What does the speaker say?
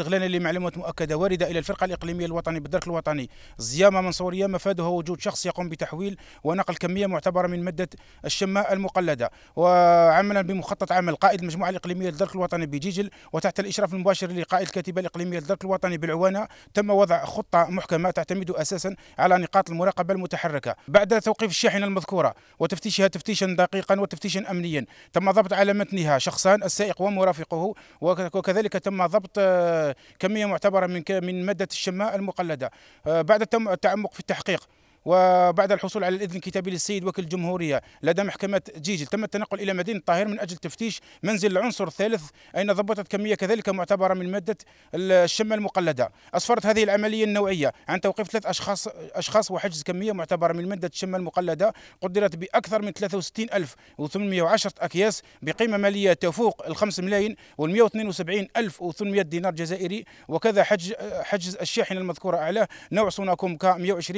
استغلالا لمعلومات مؤكده وارده الى الفرقه الاقليميه الوطني بالدرك الوطني زيامه منصوريه مفادها وجود شخص يقوم بتحويل ونقل كميه معتبره من ماده الشماء المقلده وعملا بمخطط عمل قائد المجموعه الاقليميه للدرك الوطني بجيجل وتحت الاشراف المباشر لقائد الكتيبه الاقليميه للدرك الوطني بالعوانه تم وضع خطه محكمه تعتمد اساسا على نقاط المراقبه المتحركه بعد توقيف الشاحنه المذكوره وتفتيشها تفتيشا دقيقا وتفتيشا امنيا تم ضبط على متنها شخصان السائق ومرافقه وكذلك تم ضبط كميه معتبره من من ماده الشماء المقلده آه، بعد التعمق في التحقيق وبعد الحصول على الإذن الكتابي للسيد وكيل الجمهورية لدى محكمة جيجل تم التنقل إلى مدينة الطاهر من أجل تفتيش منزل العنصر الثالث أين ضبطت كمية كذلك معتبرة من مادة الشمة المقلدة أسفرت هذه العملية النوعية عن توقيف ثلاث أشخاص أشخاص وحجز كمية معتبرة من مادة الشمة المقلدة قدرت بأكثر من 63810 أكياس بقيمة مالية تفوق ال5 ملايين و172800 دينار جزائري وكذا حجز حجز الشاحنة المذكورة أعلاه نوع سوناكوم كا 120